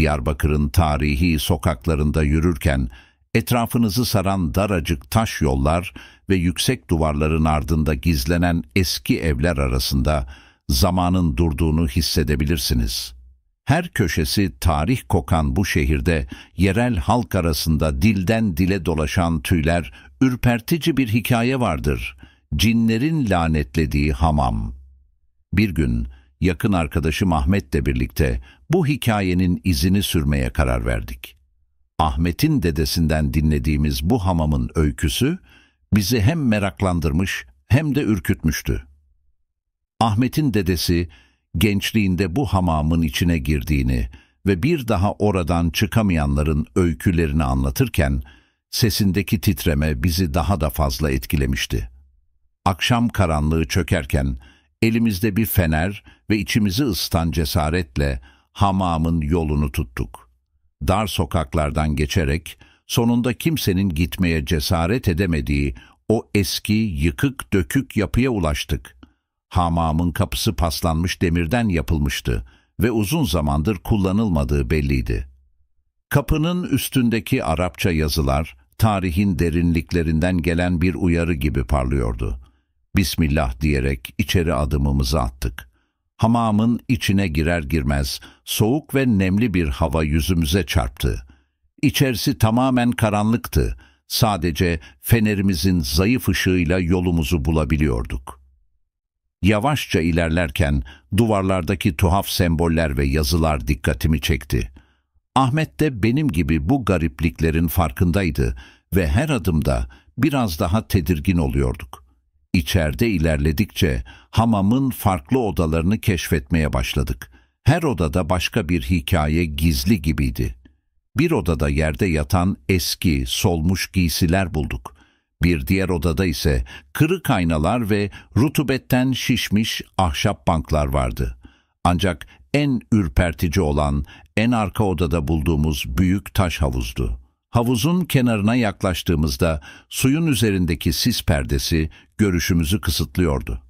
Diyarbakır'ın tarihi sokaklarında yürürken etrafınızı saran daracık taş yollar ve yüksek duvarların ardında gizlenen eski evler arasında zamanın durduğunu hissedebilirsiniz. Her köşesi tarih kokan bu şehirde yerel halk arasında dilden dile dolaşan tüyler ürpertici bir hikaye vardır. Cinlerin lanetlediği hamam. Bir gün yakın arkadaşım Ahmet'le birlikte bu hikayenin izini sürmeye karar verdik. Ahmet'in dedesinden dinlediğimiz bu hamamın öyküsü bizi hem meraklandırmış hem de ürkütmüştü. Ahmet'in dedesi gençliğinde bu hamamın içine girdiğini ve bir daha oradan çıkamayanların öykülerini anlatırken sesindeki titreme bizi daha da fazla etkilemişti. Akşam karanlığı çökerken elimizde bir fener ve içimizi ısıtan cesaretle hamamın yolunu tuttuk. Dar sokaklardan geçerek sonunda kimsenin gitmeye cesaret edemediği o eski yıkık dökük yapıya ulaştık. Hamamın kapısı paslanmış demirden yapılmıştı ve uzun zamandır kullanılmadığı belliydi. Kapının üstündeki Arapça yazılar tarihin derinliklerinden gelen bir uyarı gibi parlıyordu. Bismillah diyerek içeri adımımızı attık. Hamamın içine girer girmez soğuk ve nemli bir hava yüzümüze çarptı. İçerisi tamamen karanlıktı. Sadece fenerimizin zayıf ışığıyla yolumuzu bulabiliyorduk. Yavaşça ilerlerken duvarlardaki tuhaf semboller ve yazılar dikkatimi çekti. Ahmet de benim gibi bu garipliklerin farkındaydı ve her adımda biraz daha tedirgin oluyorduk. İçeride ilerledikçe hamamın farklı odalarını keşfetmeye başladık. Her odada başka bir hikaye gizli gibiydi. Bir odada yerde yatan eski, solmuş giysiler bulduk. Bir diğer odada ise kırık aynalar ve rutubetten şişmiş ahşap banklar vardı. Ancak en ürpertici olan en arka odada bulduğumuz büyük taş havuzdu. Havuzun kenarına yaklaştığımızda suyun üzerindeki sis perdesi görüşümüzü kısıtlıyordu.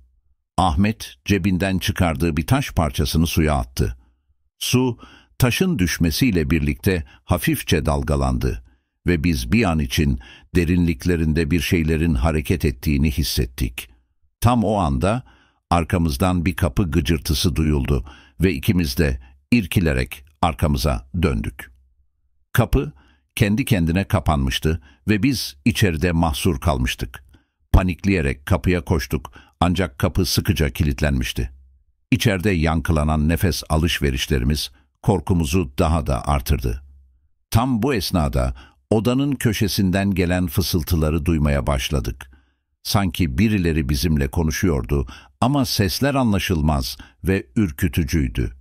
Ahmet cebinden çıkardığı bir taş parçasını suya attı. Su taşın düşmesiyle birlikte hafifçe dalgalandı ve biz bir an için derinliklerinde bir şeylerin hareket ettiğini hissettik. Tam o anda arkamızdan bir kapı gıcırtısı duyuldu ve ikimiz de irkilerek arkamıza döndük. Kapı kendi kendine kapanmıştı ve biz içeride mahsur kalmıştık. Panikleyerek kapıya koştuk ancak kapı sıkıca kilitlenmişti. İçeride yankılanan nefes alışverişlerimiz korkumuzu daha da artırdı. Tam bu esnada odanın köşesinden gelen fısıltıları duymaya başladık. Sanki birileri bizimle konuşuyordu ama sesler anlaşılmaz ve ürkütücüydü.''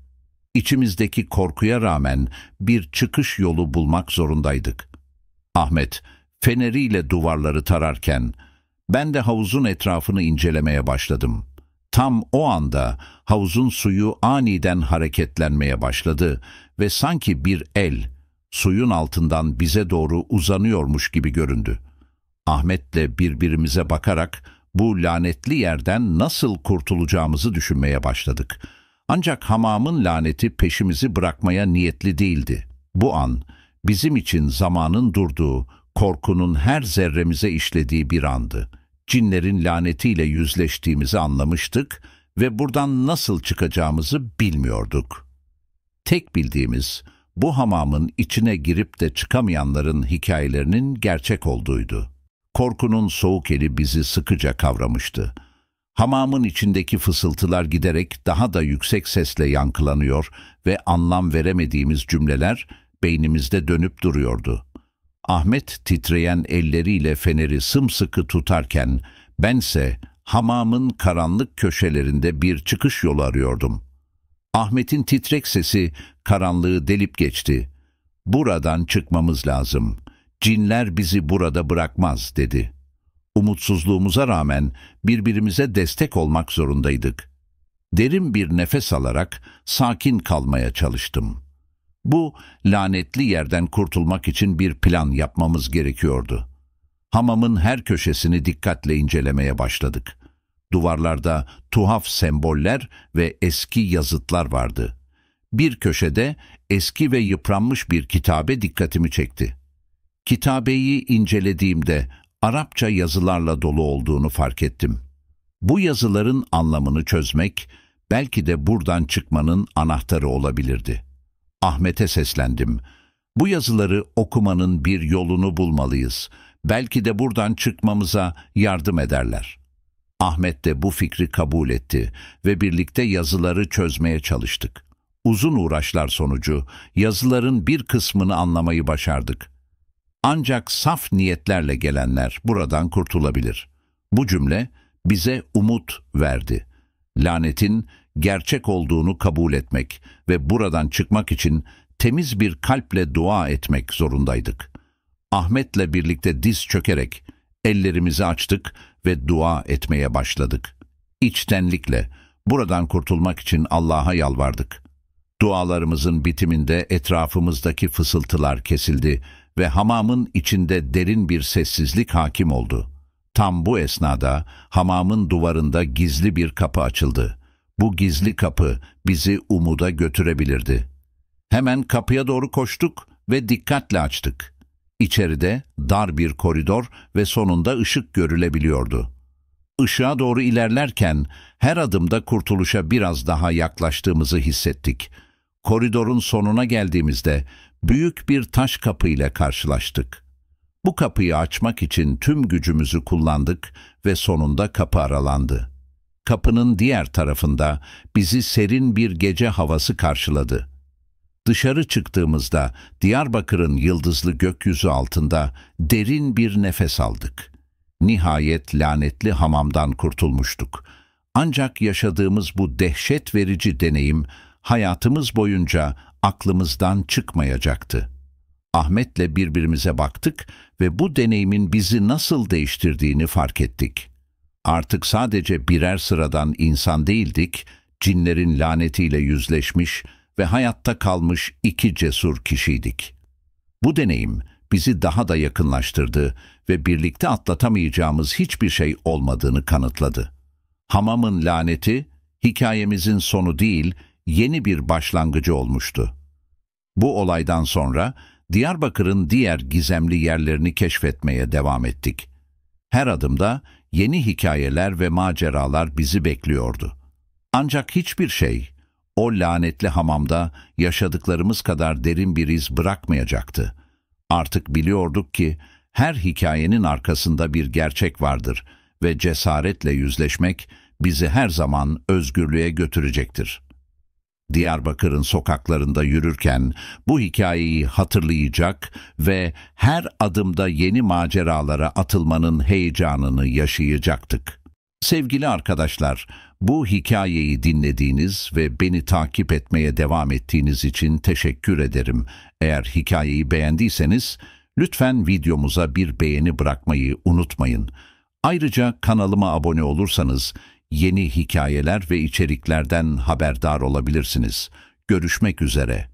İçimizdeki korkuya rağmen bir çıkış yolu bulmak zorundaydık. Ahmet, feneriyle duvarları tararken, ben de havuzun etrafını incelemeye başladım. Tam o anda havuzun suyu aniden hareketlenmeye başladı ve sanki bir el suyun altından bize doğru uzanıyormuş gibi göründü. Ahmet'le birbirimize bakarak bu lanetli yerden nasıl kurtulacağımızı düşünmeye başladık.'' Ancak hamamın laneti peşimizi bırakmaya niyetli değildi. Bu an bizim için zamanın durduğu, korkunun her zerremize işlediği bir andı. Cinlerin lanetiyle yüzleştiğimizi anlamıştık ve buradan nasıl çıkacağımızı bilmiyorduk. Tek bildiğimiz bu hamamın içine girip de çıkamayanların hikayelerinin gerçek olduğuydu. Korkunun soğuk eli bizi sıkıca kavramıştı.'' Hamamın içindeki fısıltılar giderek daha da yüksek sesle yankılanıyor ve anlam veremediğimiz cümleler beynimizde dönüp duruyordu. Ahmet titreyen elleriyle feneri sımsıkı tutarken bense hamamın karanlık köşelerinde bir çıkış yolu arıyordum. Ahmet'in titrek sesi karanlığı delip geçti. Buradan çıkmamız lazım. Cinler bizi burada bırakmaz dedi.'' Umutsuzluğumuza rağmen birbirimize destek olmak zorundaydık. Derin bir nefes alarak sakin kalmaya çalıştım. Bu lanetli yerden kurtulmak için bir plan yapmamız gerekiyordu. Hamamın her köşesini dikkatle incelemeye başladık. Duvarlarda tuhaf semboller ve eski yazıtlar vardı. Bir köşede eski ve yıpranmış bir kitabe dikkatimi çekti. Kitabeyi incelediğimde Arapça yazılarla dolu olduğunu fark ettim. Bu yazıların anlamını çözmek belki de buradan çıkmanın anahtarı olabilirdi. Ahmet'e seslendim. Bu yazıları okumanın bir yolunu bulmalıyız. Belki de buradan çıkmamıza yardım ederler. Ahmet de bu fikri kabul etti ve birlikte yazıları çözmeye çalıştık. Uzun uğraşlar sonucu yazıların bir kısmını anlamayı başardık. Ancak saf niyetlerle gelenler buradan kurtulabilir. Bu cümle bize umut verdi. Lanetin gerçek olduğunu kabul etmek ve buradan çıkmak için temiz bir kalple dua etmek zorundaydık. Ahmet'le birlikte diz çökerek ellerimizi açtık ve dua etmeye başladık. İçtenlikle buradan kurtulmak için Allah'a yalvardık. Dualarımızın bitiminde etrafımızdaki fısıltılar kesildi ve hamamın içinde derin bir sessizlik hakim oldu. Tam bu esnada hamamın duvarında gizli bir kapı açıldı. Bu gizli kapı bizi umuda götürebilirdi. Hemen kapıya doğru koştuk ve dikkatle açtık. İçeride dar bir koridor ve sonunda ışık görülebiliyordu. Işığa doğru ilerlerken her adımda kurtuluşa biraz daha yaklaştığımızı hissettik.'' Koridorun sonuna geldiğimizde büyük bir taş kapıyla karşılaştık. Bu kapıyı açmak için tüm gücümüzü kullandık ve sonunda kapı aralandı. Kapının diğer tarafında bizi serin bir gece havası karşıladı. Dışarı çıktığımızda Diyarbakır'ın yıldızlı gökyüzü altında derin bir nefes aldık. Nihayet lanetli hamamdan kurtulmuştuk. Ancak yaşadığımız bu dehşet verici deneyim hayatımız boyunca aklımızdan çıkmayacaktı. Ahmet'le birbirimize baktık ve bu deneyimin bizi nasıl değiştirdiğini fark ettik. Artık sadece birer sıradan insan değildik, cinlerin lanetiyle yüzleşmiş ve hayatta kalmış iki cesur kişiydik. Bu deneyim bizi daha da yakınlaştırdı ve birlikte atlatamayacağımız hiçbir şey olmadığını kanıtladı. Hamamın laneti, hikayemizin sonu değil, yeni bir başlangıcı olmuştu. Bu olaydan sonra Diyarbakır'ın diğer gizemli yerlerini keşfetmeye devam ettik. Her adımda yeni hikayeler ve maceralar bizi bekliyordu. Ancak hiçbir şey o lanetli hamamda yaşadıklarımız kadar derin bir iz bırakmayacaktı. Artık biliyorduk ki her hikayenin arkasında bir gerçek vardır ve cesaretle yüzleşmek bizi her zaman özgürlüğe götürecektir.'' Diyarbakır'ın sokaklarında yürürken bu hikayeyi hatırlayacak ve her adımda yeni maceralara atılmanın heyecanını yaşayacaktık. Sevgili arkadaşlar, bu hikayeyi dinlediğiniz ve beni takip etmeye devam ettiğiniz için teşekkür ederim. Eğer hikayeyi beğendiyseniz lütfen videomuza bir beğeni bırakmayı unutmayın. Ayrıca kanalıma abone olursanız yeni hikayeler ve içeriklerden haberdar olabilirsiniz. Görüşmek üzere.